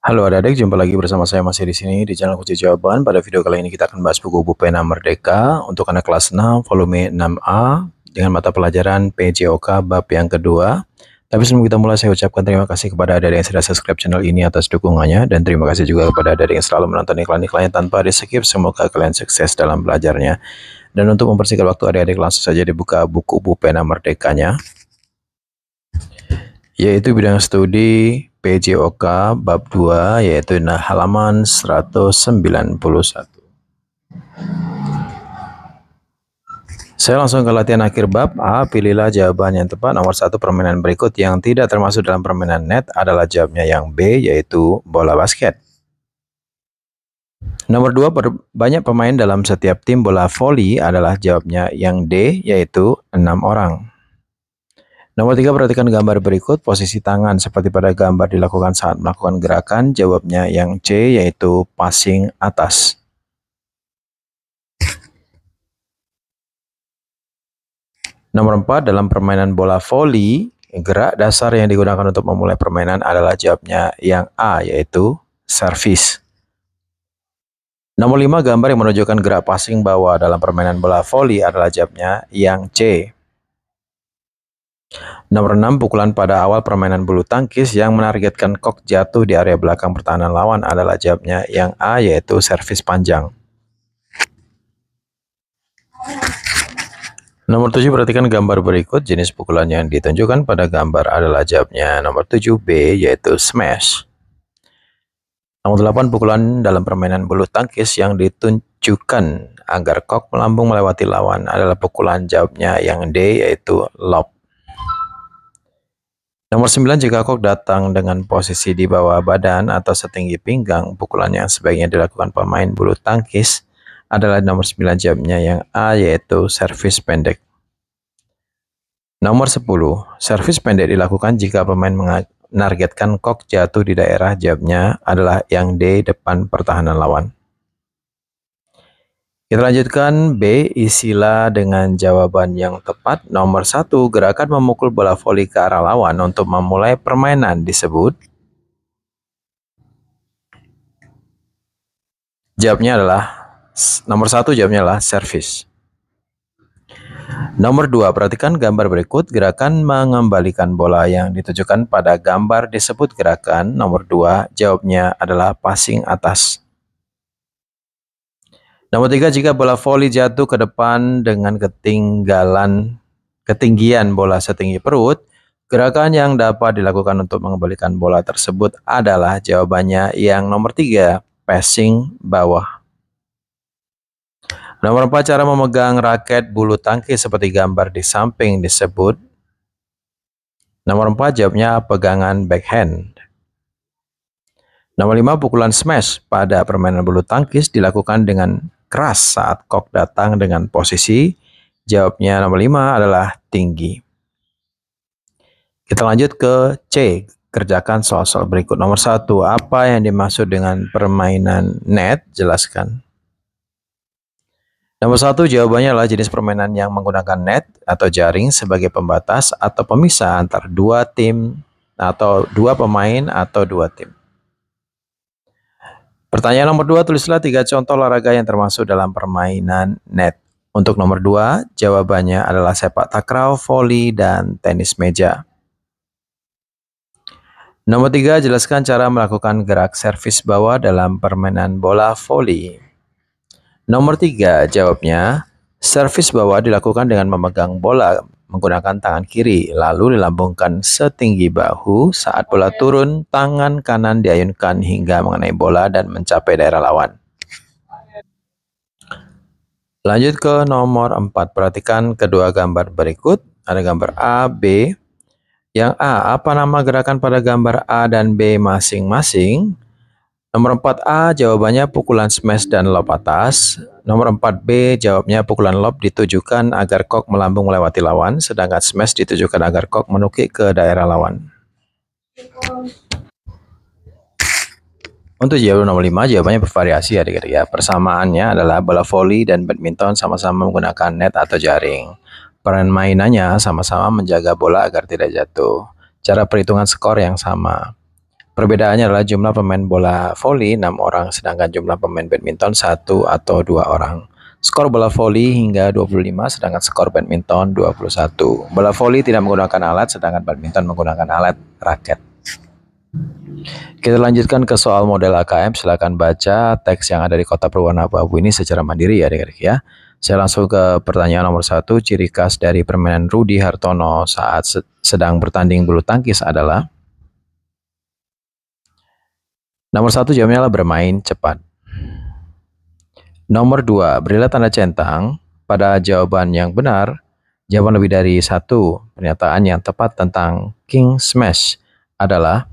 Halo adik-adik, jumpa lagi bersama saya masih di sini di channel Kunci Jawaban. Pada video kali ini kita akan bahas buku pena Merdeka untuk anak kelas 6 volume 6A dengan mata pelajaran PJOK bab yang kedua. Tapi sebelum kita mulai saya ucapkan terima kasih kepada adik-adik yang sudah subscribe channel ini atas dukungannya dan terima kasih juga kepada adik-adik yang selalu menonton iklan-iklannya tanpa di-skip. Semoga kalian sukses dalam belajarnya. Dan untuk mempersingkat waktu adik-adik langsung saja dibuka buku Bupena Merdekanya yaitu bidang studi PJOK bab 2 yaitu nah halaman 191. Saya langsung ke latihan akhir bab A. Pilihlah jawaban yang tepat nomor satu permainan berikut yang tidak termasuk dalam permainan net adalah jawabnya yang B yaitu bola basket. Nomor dua banyak pemain dalam setiap tim bola voli adalah jawabnya yang D yaitu enam orang. Nomor tiga, perhatikan gambar berikut. Posisi tangan seperti pada gambar dilakukan saat melakukan gerakan. Jawabnya yang C, yaitu passing atas. Nomor empat, dalam permainan bola voli, gerak dasar yang digunakan untuk memulai permainan adalah jawabnya yang A, yaitu service. Nomor 5, gambar yang menunjukkan gerak passing bawah dalam permainan bola voli adalah jawabnya yang C. Nomor 6 pukulan pada awal permainan bulu tangkis yang menargetkan kok jatuh di area belakang pertahanan lawan adalah jawabnya yang A yaitu servis panjang. Nomor 7 perhatikan gambar berikut jenis pukulan yang ditunjukkan pada gambar adalah jawabnya nomor 7 B yaitu smash. Nomor 8 pukulan dalam permainan bulu tangkis yang ditunjukkan agar kok melambung melewati lawan adalah pukulan jawabnya yang D yaitu lob. Nomor 9 jika kok datang dengan posisi di bawah badan atau setinggi pinggang, pukulannya yang sebaiknya dilakukan pemain bulu tangkis adalah nomor 9 jamnya yang A yaitu servis pendek. Nomor 10, servis pendek dilakukan jika pemain menargetkan kok jatuh di daerah jamnya adalah yang D depan pertahanan lawan. Kita lanjutkan B, isilah dengan jawaban yang tepat. Nomor satu, gerakan memukul bola voli ke arah lawan untuk memulai permainan disebut. Jawabnya adalah, nomor satu. jawabnya adalah service. Nomor dua, perhatikan gambar berikut. Gerakan mengembalikan bola yang ditujukan pada gambar disebut gerakan. Nomor dua. jawabnya adalah passing atas. Nomor tiga, jika bola voli jatuh ke depan dengan ketinggalan ketinggian bola setinggi perut, gerakan yang dapat dilakukan untuk mengembalikan bola tersebut adalah jawabannya yang nomor tiga, passing bawah. Nomor empat, cara memegang raket bulu tangkis seperti gambar di samping disebut. Nomor empat, jawabnya pegangan backhand. Nomor lima, pukulan smash pada permainan bulu tangkis dilakukan dengan keras saat Kok datang dengan posisi? Jawabnya nomor 5 adalah tinggi. Kita lanjut ke C. Kerjakan soal-soal berikut. Nomor satu, apa yang dimaksud dengan permainan net? Jelaskan. Nomor satu, jawabannya adalah jenis permainan yang menggunakan net atau jaring sebagai pembatas atau pemisah antar dua tim atau dua pemain atau dua tim. Pertanyaan nomor 2, tulislah tiga contoh olahraga yang termasuk dalam permainan net. Untuk nomor 2, jawabannya adalah sepak takraw, voli, dan tenis meja. Nomor 3, jelaskan cara melakukan gerak servis bawah dalam permainan bola voli. Nomor 3, jawabnya, servis bawah dilakukan dengan memegang bola menggunakan tangan kiri, lalu dilambungkan setinggi bahu. Saat bola turun, tangan kanan diayunkan hingga mengenai bola dan mencapai daerah lawan. Lanjut ke nomor 4. Perhatikan kedua gambar berikut. Ada gambar A, B. Yang A, apa nama gerakan pada gambar A dan B masing-masing? Nomor 4A jawabannya pukulan smash dan lob atas. Nomor 4B jawabnya pukulan lob ditujukan agar kok melambung melewati lawan, sedangkan smash ditujukan agar kok menukik ke daerah lawan. Untuk jawaban nomor 5 jawabannya bervariasi ya adik ya. Persamaannya adalah bola voli dan badminton sama-sama menggunakan net atau jaring. peran mainannya sama-sama menjaga bola agar tidak jatuh. Cara perhitungan skor yang sama. Perbedaannya adalah jumlah pemain bola voli 6 orang sedangkan jumlah pemain badminton 1 atau 2 orang. Skor bola voli hingga 25 sedangkan skor badminton 21. Bola voli tidak menggunakan alat sedangkan badminton menggunakan alat raket. Kita lanjutkan ke soal model AKM. Silakan baca teks yang ada di kotak berwarna abu-abu ini secara mandiri ya adik-adik ya. Saya langsung ke pertanyaan nomor satu. Ciri khas dari permainan Rudi Hartono saat sedang bertanding bulu tangkis adalah Nomor satu jawabnya adalah bermain cepat. Nomor dua, berilah tanda centang pada jawaban yang benar, jawaban lebih dari satu pernyataan yang tepat tentang King Smash adalah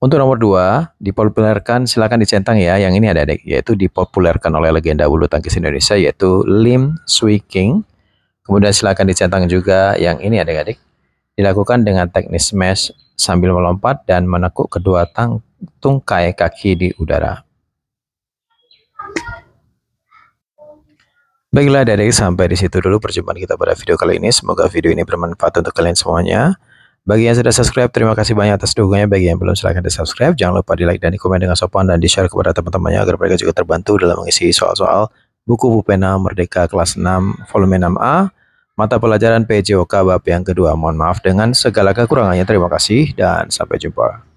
untuk nomor dua dipopulerkan silakan dicentang ya yang ini ada adik yaitu dipopulerkan oleh legenda bulu tangkis Indonesia yaitu Lim Swee King kemudian silakan dicentang juga yang ini adik-adik dilakukan dengan teknis smash sambil melompat dan menekuk kedua tang tungkai kaki di udara. Baiklah dari sampai di situ dulu perjumpaan kita pada video kali ini. Semoga video ini bermanfaat untuk kalian semuanya. Bagi yang sudah subscribe, terima kasih banyak atas dukungannya. Bagi yang belum, silahkan di subscribe. Jangan lupa di like dan di komen dengan sopan dan di share kepada teman-temannya agar mereka juga terbantu dalam mengisi soal-soal buku bupena Merdeka kelas 6 volume 6A mata pelajaran PJOK bab yang kedua. Mohon maaf dengan segala kekurangannya. Terima kasih dan sampai jumpa.